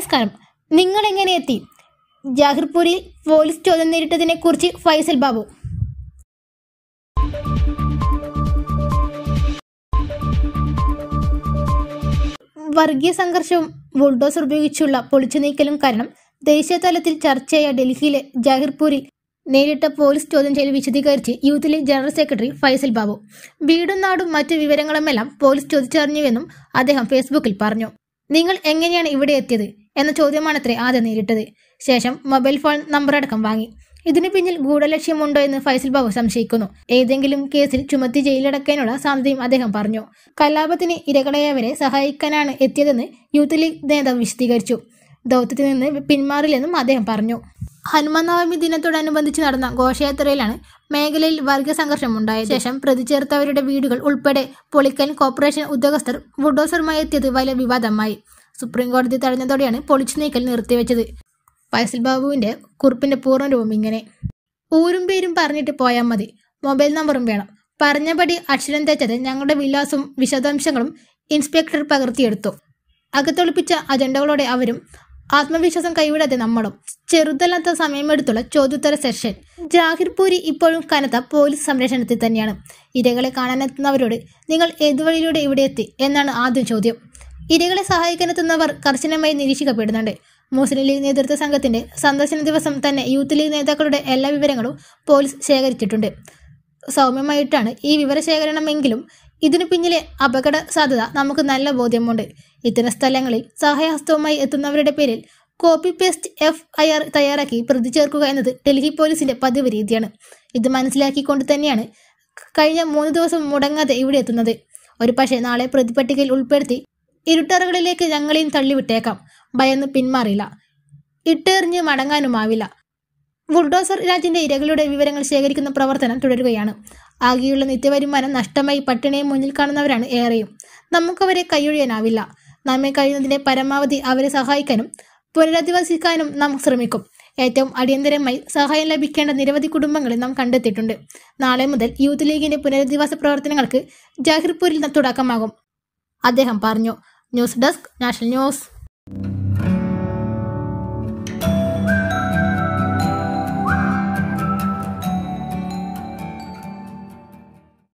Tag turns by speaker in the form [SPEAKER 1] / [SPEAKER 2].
[SPEAKER 1] നമസ്കാരം നിങ്ങൾ എങ്ങനെ എത്തി ജാഹിർപൂരിൽ പോലീസ് ചോദ്യം കുറിച്ച് ഫൈസൽ ബാബു വർഗീയ സംഘർഷവും ബുൾഡോസർ ഉപയോഗിച്ചുള്ള നീക്കലും കാരണം ദേശീയ തലത്തിൽ ചർച്ചയായ ഡൽഹിയിലെ ജാഹിർപൂരിൽ നേരിട്ട പോലീസ് ചോദ്യം ചെയ്ത് വിശദീകരിച്ച് youth league general secretary Faisal Babu വീടും നാടും മറ്റു വിവരങ്ങളുമെല്ലാം പോലീസ് ചോദിച്ചറിഞ്ഞുവെന്നും അദ്ദേഹം ഫേസ്ബുക്കിൽ പറഞ്ഞു നിങ്ങൾ എങ്ങനെയാണ് ഇവിടെ എത്തിയത് എന്ന ചോദ്യമാണത്രേ ആദ്യം നേരിട്ടത് ശേഷം മൊബൈൽ ഫോൺ നമ്പർ അടക്കം വാങ്ങി ഇതിനു പിന്നിൽ ഗൂഢലക്ഷ്യമുണ്ടോ എന്ന് ഫൈസൽ ബാബു സംശയിക്കുന്നു ഏതെങ്കിലും കേസിൽ ചുമത്തി ജയിലടക്കാനുള്ള സാധ്യതയും അദ്ദേഹം പറഞ്ഞു കലാപത്തിന് ഇരകളയവരെ സഹായിക്കാനാണ് എത്തിയതെന്ന് യൂത്ത് ലീഗ് നേതാവ് വിശദീകരിച്ചു ദൗത്യത്തിൽ നിന്ന് പിന്മാറില്ലെന്നും അദ്ദേഹം പറഞ്ഞു ഹനുമനവമി ദിനത്തോടനുബന്ധിച്ച് നടന്ന ഘോഷയാത്രയിലാണ് മേഖലയിൽ വർഗ സംഘർഷം ഉണ്ടായ ശേഷം പ്രതിചേർത്തവരുടെ വീടുകൾ ഉൾപ്പെടെ പൊളിക്കൽ കോർപ്പറേഷൻ ഉദ്യോഗസ്ഥർ ബുഡോസറുമായി എത്തിയത് വലിയ വിവാദമായി സുപ്രീം കോടതി തടഞ്ഞതോടെയാണ് പൊളിച്ചു നീക്കൽ നിർത്തിവെച്ചത് ഫൈസൽ ബാബുവിന്റെ കുറിപ്പിന്റെ പൂർണ്ണ രൂപം ഇങ്ങനെ ഊരും പേരും പറഞ്ഞിട്ട് പോയാൽ മതി മൊബൈൽ നമ്പറും വേണം പറഞ്ഞപടി അക്ഷരം തെച്ചത് ഞങ്ങളുടെ വിലാസവും വിശദാംശങ്ങളും ഇൻസ്പെക്ടർ പകർത്തിയെടുത്തു അകത്തൊളിപ്പിച്ച അജണ്ടകളോടെ അവരും ആത്മവിശ്വാസം കൈവിടാതെ നമ്മളും ചെറുതല്ലാത്ത സമയമെടുത്തുള്ള ചോദ്യോത്തര സെഷൻ ജാഹിർപൂരി ഇപ്പോഴും കനത്ത പോലീസ് സംരക്ഷണത്തിൽ തന്നെയാണ് ഇരകളെ കാണാനെത്തുന്നവരോട് നിങ്ങൾ ഏതുവഴിയിലൂടെ ഇവിടെ എത്തി എന്നാണ് ആദ്യം ചോദ്യം ഇരകളെ സഹായിക്കാനെത്തുന്നവർ കർശനമായി നിരീക്ഷിക്കപ്പെടുന്നുണ്ട് മുസ്ലിം ലീഗ് നേതൃത്വ സംഘത്തിന്റെ സന്ദർശന ദിവസം തന്നെ യൂത്ത് ലീഗ് നേതാക്കളുടെ എല്ലാ വിവരങ്ങളും പോലീസ് ശേഖരിച്ചിട്ടുണ്ട് സൗമ്യമായിട്ടാണ് ഈ വിവരശേഖരണമെങ്കിലും ഇതിനു പിന്നിലെ അപകട സാധ്യത നമുക്ക് നല്ല ബോധ്യമുണ്ട് ഇത്തരം സ്ഥലങ്ങളിൽ സഹായഹസ്തവുമായി എത്തുന്നവരുടെ പേരിൽ copy paste F I R തയ്യാറാക്കി പ്രതി ചേർക്കുക എന്നത് ഡൽഹി പോലീസിന്റെ പതിവ് രീതിയാണ് ഇത് മനസ്സിലാക്കിക്കൊണ്ട് തന്നെയാണ് കഴിഞ്ഞ മൂന്ന് ദിവസം മുടങ്ങാതെ ഇവിടെ എത്തുന്നത് ഒരു പക്ഷേ നാളെ പ്രതിപട്ടികയിൽ ഉൾപ്പെടുത്തി ഇരുട്ടറുകളിലേക്ക് ഞങ്ങളെയും തള്ളിവിട്ടേക്കാം ഭയന്ന് പിന്മാറില്ല ഇട്ടെറിഞ്ഞ് മടങ്ങാനുമാവില്ല ബുൾഡോസർ രാജിന്റെ ഇരകളുടെ വിവരങ്ങൾ ശേഖരിക്കുന്ന പ്രവർത്തനം തുടരുകയാണ് ആകെയുള്ള നിത്യവരുമാനം നഷ്ടമായി പട്ടിണിയെ മുന്നിൽ കാണുന്നവരാണ് ഏറെയും നമുക്കവരെ കൈയൊഴിയാനാവില്ല നമ്മെ കഴിയുന്നതിന്റെ പരമാവധി അവരെ സഹായിക്കാനും പുനരധിവസിക്കാനും നാം ശ്രമിക്കും ഏറ്റവും അടിയന്തരമായി സഹായം ലഭിക്കേണ്ട നിരവധി കുടുംബങ്ങളെ നാം കണ്ടെത്തിയിട്ടുണ്ട് നാളെ മുതൽ യൂത്ത് ലീഗിന്റെ പുനരധിവാസ പ്രവർത്തനങ്ങൾക്ക് ജാഹിർപൂരിൽ തുടക്കമാകും അദ്ദേഹം പറഞ്ഞു ന്യൂസ് ഡെസ്ക് നാഷണൽ ന്യൂസ്